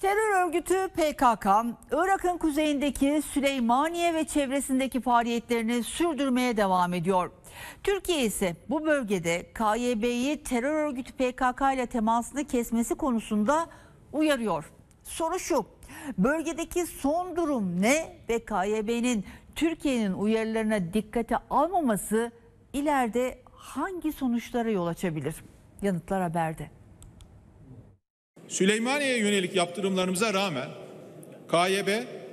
Terör örgütü PKK, Irak'ın kuzeyindeki Süleymaniye ve çevresindeki faaliyetlerini sürdürmeye devam ediyor. Türkiye ise bu bölgede KYB'yi terör örgütü PKK ile temasını kesmesi konusunda uyarıyor. Soru şu, bölgedeki son durum ne ve KYB'nin Türkiye'nin uyarılarına dikkate almaması ileride hangi sonuçlara yol açabilir? Yanıtlar haberde. Süleymaniye'ye yönelik yaptırımlarımıza rağmen KYB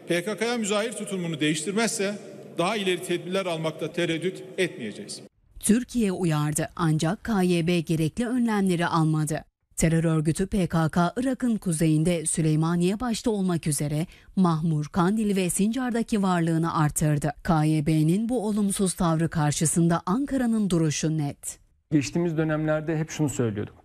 PKK'ya müzahir tutumunu değiştirmezse daha ileri tedbirler almakta tereddüt etmeyeceğiz. Türkiye uyardı ancak KYB gerekli önlemleri almadı. Terör örgütü PKK Irak'ın kuzeyinde Süleymaniye başta olmak üzere Mahmur, Kandil ve Sincar'daki varlığını artırdı. KYB'nin bu olumsuz tavrı karşısında Ankara'nın duruşu net. Geçtiğimiz dönemlerde hep şunu söylüyorduk.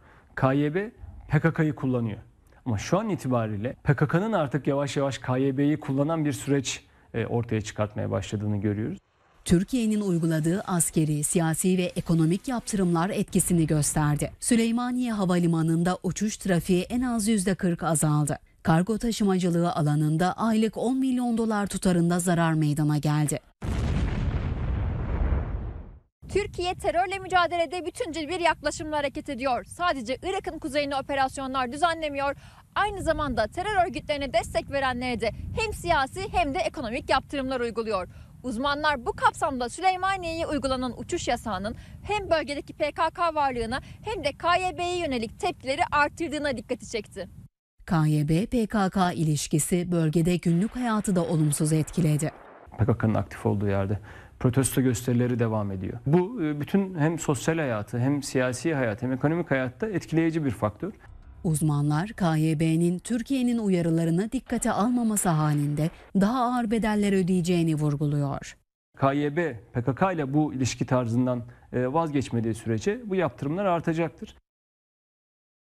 KYB PKK'yı kullanıyor. Ama şu an itibariyle PKK'nın artık yavaş yavaş KYB'yi kullanan bir süreç e, ortaya çıkartmaya başladığını görüyoruz. Türkiye'nin uyguladığı askeri, siyasi ve ekonomik yaptırımlar etkisini gösterdi. Süleymaniye Havalimanı'nda uçuş trafiği en az %40 azaldı. Kargo taşımacılığı alanında aylık 10 milyon dolar tutarında zarar meydana geldi. Türkiye terörle mücadelede bütüncül bir yaklaşımla hareket ediyor. Sadece Irak'ın kuzeyine operasyonlar düzenlemiyor. Aynı zamanda terör örgütlerine destek verenlere de hem siyasi hem de ekonomik yaptırımlar uyguluyor. Uzmanlar bu kapsamda Süleymaniye'ye uygulanan uçuş yasağının hem bölgedeki PKK varlığına hem de KYB'ye yönelik tepkileri arttırdığına dikkati çekti. KYB-PKK ilişkisi bölgede günlük hayatı da olumsuz etkiledi. PKK'nın aktif olduğu yerde protesto gösterileri devam ediyor. Bu e, bütün hem sosyal hayatı hem siyasi hayat hem ekonomik hayatta etkileyici bir faktör. Uzmanlar KYB'nin Türkiye'nin uyarılarını dikkate almaması halinde daha ağır bedeller ödeyeceğini vurguluyor. KYB PKK ile bu ilişki tarzından e, vazgeçmediği sürece bu yaptırımlar artacaktır.